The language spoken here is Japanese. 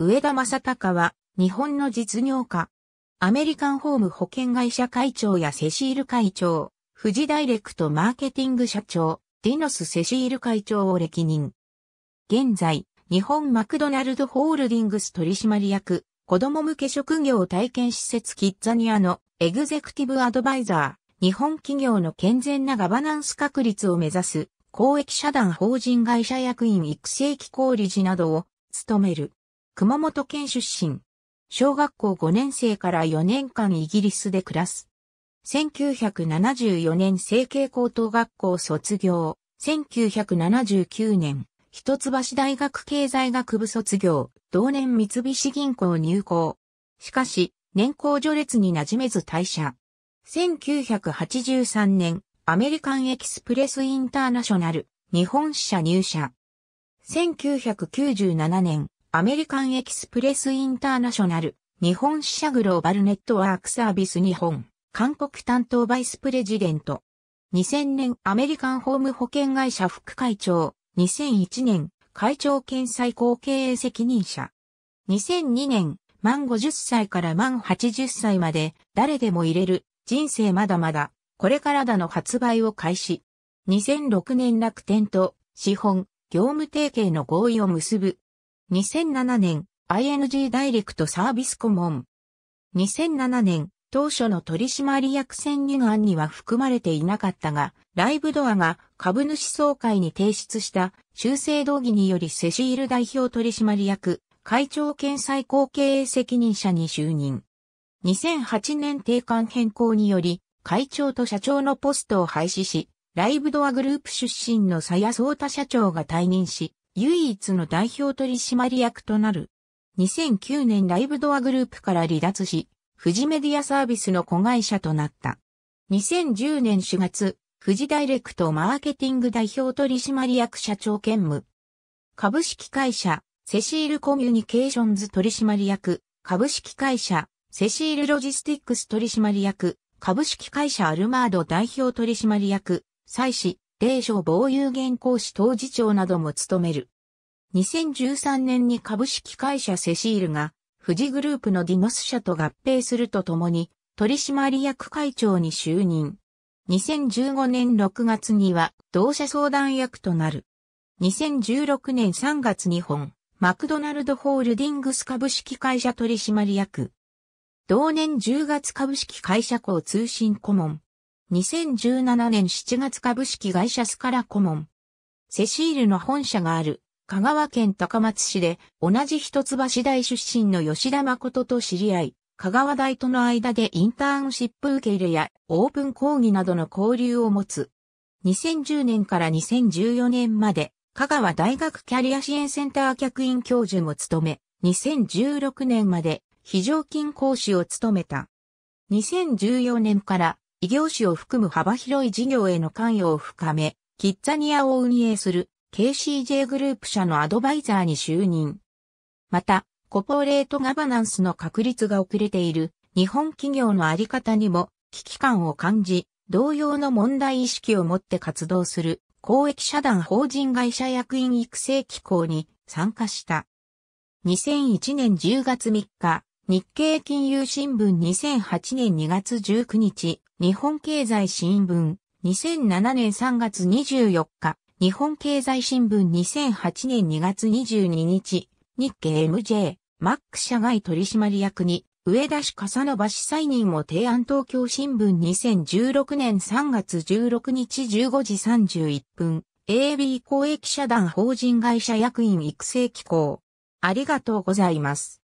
上田正隆は、日本の実業家。アメリカンホーム保険会社会長やセシール会長、富士ダイレクトマーケティング社長、ディノス・セシール会長を歴任。現在、日本マクドナルドホールディングス取締役、子供向け職業体験施設キッザニアのエグゼクティブアドバイザー、日本企業の健全なガバナンス確立を目指す、公益社団法人会社役員育成機構理事などを務める。熊本県出身。小学校5年生から4年間イギリスで暮らす。1974年成形高等学校卒業。1979年、一橋大学経済学部卒業。同年三菱銀行入校。しかし、年功序列に馴染めず退社。1983年、アメリカンエキスプレスインターナショナル、日本支社入社。1997年、アメリカンエキスプレスインターナショナル、日本支社グローバルネットワークサービス日本、韓国担当バイスプレジデント。2000年アメリカンホーム保険会社副会長、2001年会長兼最高経営責任者。2002年、満50歳から満80歳まで誰でも入れる人生まだまだこれからだの発売を開始。2006年楽天と資本業務提携の合意を結ぶ2007年、ING ダイレクトサービス顧問。2007年、当初の取締役選任案には含まれていなかったが、ライブドアが株主総会に提出した修正動議によりセシール代表取締役、会長兼最高経営責任者に就任。2008年定款変更により、会長と社長のポストを廃止し、ライブドアグループ出身の佐谷聡太社長が退任し、唯一の代表取締役となる。2009年ライブドアグループから離脱し、富士メディアサービスの子会社となった。2010年4月、富士ダイレクトマーケティング代表取締役社長兼務。株式会社、セシールコミュニケーションズ取締役、株式会社、セシールロジスティックス取締役、株式会社アルマード代表取締役、妻子、霊所防有限公司当事長なども務める。2013年に株式会社セシールが、富士グループのディノス社と合併するとともに、取締役会長に就任。2015年6月には、同社相談役となる。2016年3月に本、マクドナルドホールディングス株式会社取締役。同年10月株式会社校通信顧問。2017年7月株式会社スカラ顧問。セシールの本社がある香川県高松市で同じ一橋大出身の吉田誠と知り合い、香川大との間でインターンシップ受け入れやオープン講義などの交流を持つ。2010年から2014年まで香川大学キャリア支援センター客員教授も務め、2016年まで非常勤講師を務めた。2014年から異業種を含む幅広い事業への関与を深め、キッザニアを運営する KCJ グループ社のアドバイザーに就任。また、コポレートガバナンスの確立が遅れている日本企業のあり方にも危機感を感じ、同様の問題意識を持って活動する公益社団法人会社役員育成機構に参加した。2001年10月3日、日経金融新聞2008年2月19日、日本経済新聞2007年3月24日、日本経済新聞2008年2月22日、日経 MJ、マック社外取締役に、上田氏笠野橋再任を提案東京新聞2016年3月16日15時31分、AB 公益社団法人会社役員育成機構。ありがとうございます。